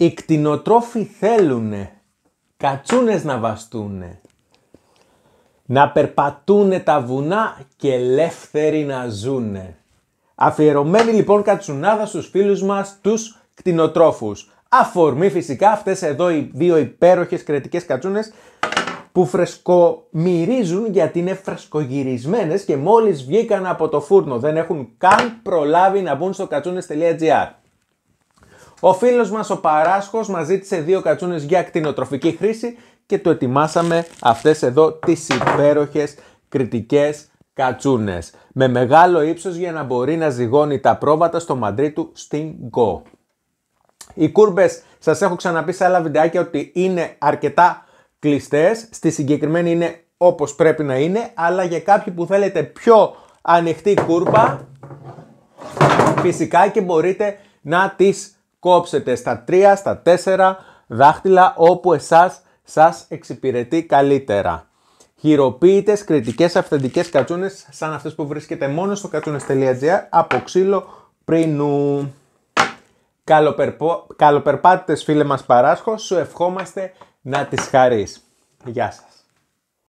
Οι κτηνοτρόφοι θέλουνε κατσούνες να βαστούνε, να περπατούνε τα βουνά και ελεύθεροι να ζούνε. Αφιερωμένη λοιπόν κατσουνάδα στους φίλους μας, τους κτηνοτρόφους. Αφορμή φυσικά αυτές εδώ οι δύο υπέροχες κρετικές κατσούνες που φρεσκομυρίζουν γιατί είναι φρεσκογυρισμένες και μόλις βγήκαν από το φούρνο. Δεν έχουν καν προλάβει να μπουν στο κατσούνες.gr. Ο φίλος μας ο Παράσχος μα ζήτησε δύο κατσούνες για κτηνοτροφική χρήση και του ετοιμάσαμε αυτές εδώ τις υπέροχες κριτικές κατσούνες. Με μεγάλο ύψος για να μπορεί να ζυγώνει τα πρόβατα στο μαντρί του στην Go. Οι κούρμπες, σας έχω ξαναπεί σε άλλα βιντεάκια ότι είναι αρκετά κλειστές. Στη συγκεκριμένη είναι όπως πρέπει να είναι, αλλά για κάποιοι που θέλετε πιο ανοιχτή κούρπα, φυσικά και μπορείτε να τις Κόψετε στα 3, στα 4 δάχτυλα όπου εσάς σας εξυπηρετεί καλύτερα. Χειροποίητε, κριτικές, αυθεντικές κατσούνες σαν αυτές που βρίσκεται μόνο στο κατσούνε.gr από ξύλο πρινού. Καλοπερπο... φίλε μας παράσχος, σου ευχόμαστε να τις χαρείς. Γεια σας.